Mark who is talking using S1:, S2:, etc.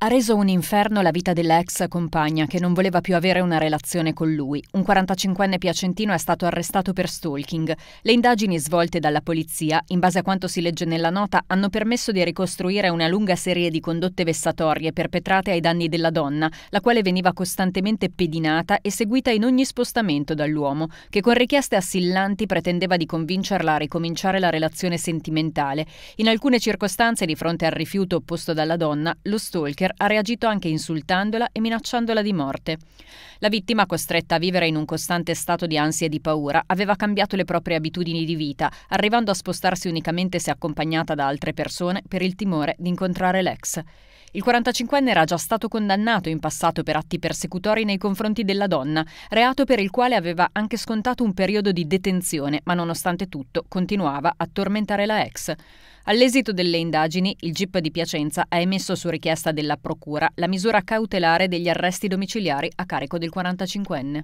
S1: Ha reso un inferno la vita dell'ex compagna che non voleva più avere una relazione con lui. Un 45enne piacentino è stato arrestato per stalking. Le indagini svolte dalla polizia, in base a quanto si legge nella nota, hanno permesso di ricostruire una lunga serie di condotte vessatorie perpetrate ai danni della donna, la quale veniva costantemente pedinata e seguita in ogni spostamento dall'uomo, che con richieste assillanti pretendeva di convincerla a ricominciare la relazione sentimentale. In alcune circostanze, di fronte al rifiuto opposto dalla donna, lo stalker Wagner ha reagito anche insultandola e minacciandola di morte. La vittima, costretta a vivere in un costante stato di ansia e di paura, aveva cambiato le proprie abitudini di vita, arrivando a spostarsi unicamente se accompagnata da altre persone per il timore di incontrare l'ex. Il 45enne era già stato condannato in passato per atti persecutori nei confronti della donna, reato per il quale aveva anche scontato un periodo di detenzione, ma nonostante tutto continuava a tormentare la ex. All'esito delle indagini, il GIP di Piacenza ha emesso su richiesta della Procura la misura cautelare degli arresti domiciliari a carico del 45enne.